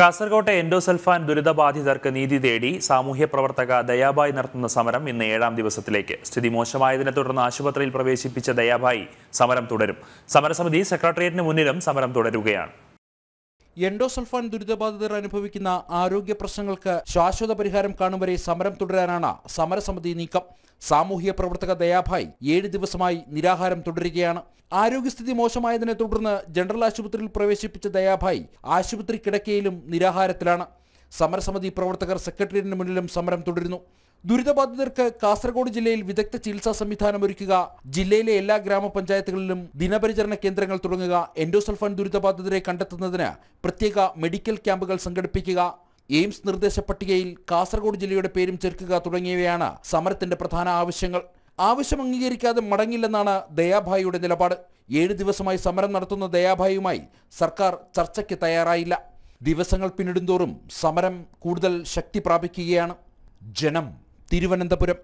കാസർകോട്ടെ എൻഡോസൽഫാൻ ദുരിതബാധിതർക്ക് നീതി തേടി സാമൂഹ്യ പ്രവർത്തക ദയാബായി നടത്തുന്ന സമരം ഇന്ന് ഏഴാം ദിവസത്തിലേക്ക് സ്ഥിതി മോശമായതിനെ തുടർന്ന് ആശുപത്രിയിൽ പ്രവേശിപ്പിച്ച ദയാബായി സമരം തുടരും സമരസമിതി സെക്രട്ടേറിയറ്റിന് മുന്നിലും സമരം തുടരുകയാണ് എൻഡോസൾഫാൻ ദുരിതബാധിതർ അനുഭവിക്കുന്ന ആരോഗ്യ പ്രശ്നങ്ങൾക്ക് ശാശ്വത പരിഹാരം കാണും വരെ സമരം തുടരാനാണ് സമരസമിതി നീക്കം സാമൂഹ്യ പ്രവർത്തക ദയാഭായ് ഏഴ് ദിവസമായി നിരാഹാരം തുടരുകയാണ് ആരോഗ്യസ്ഥിതി മോശമായതിനെ തുടർന്ന് ജനറൽ ആശുപത്രിയിൽ പ്രവേശിപ്പിച്ച ദയാഭായ് ആശുപത്രി കിടക്കയിലും നിരാഹാരത്തിലാണ് സമരസമിതി പ്രവർത്തകർ സെക്രട്ടേറിയറ്റിന് മുന്നിലും സമരം തുടരുന്നു ദുരിതബാധിതർക്ക് കാസർഗോഡ് ജില്ലയിൽ വിദഗ്ധ ചികിത്സാ സംവിധാനം ഒരുക്കുക ജില്ലയിലെ എല്ലാ ഗ്രാമപഞ്ചായത്തുകളിലും ദിനപരിചരണ കേന്ദ്രങ്ങൾ തുടങ്ങുക എൻഡോസൾഫാൻ ദുരിതബാധിതരെ കണ്ടെത്തുന്നതിന് പ്രത്യേക മെഡിക്കൽ ക്യാമ്പുകൾ സംഘടിപ്പിക്കുക എയിംസ് നിർദ്ദേശ പട്ടികയിൽ കാസർഗോഡ് ജില്ലയുടെ പേരും ചേർക്കുക തുടങ്ങിയവയാണ് സമരത്തിന്റെ പ്രധാന ആവശ്യങ്ങൾ ആവശ്യം അംഗീകരിക്കാതെ മടങ്ങില്ലെന്നാണ് ദയാഭായിയുടെ നിലപാട് ഏഴ് ദിവസമായി സമരം നടത്തുന്ന ദയാഭായിയുമായി സർക്കാർ ചർച്ചയ്ക്ക് തയ്യാറായില്ല ദിവസങ്ങൾ പിന്നിടുന്തോറും സമരം കൂടുതൽ ശക്തി പ്രാപിക്കുകയാണ് ജനം തിരുവനന്തപുരം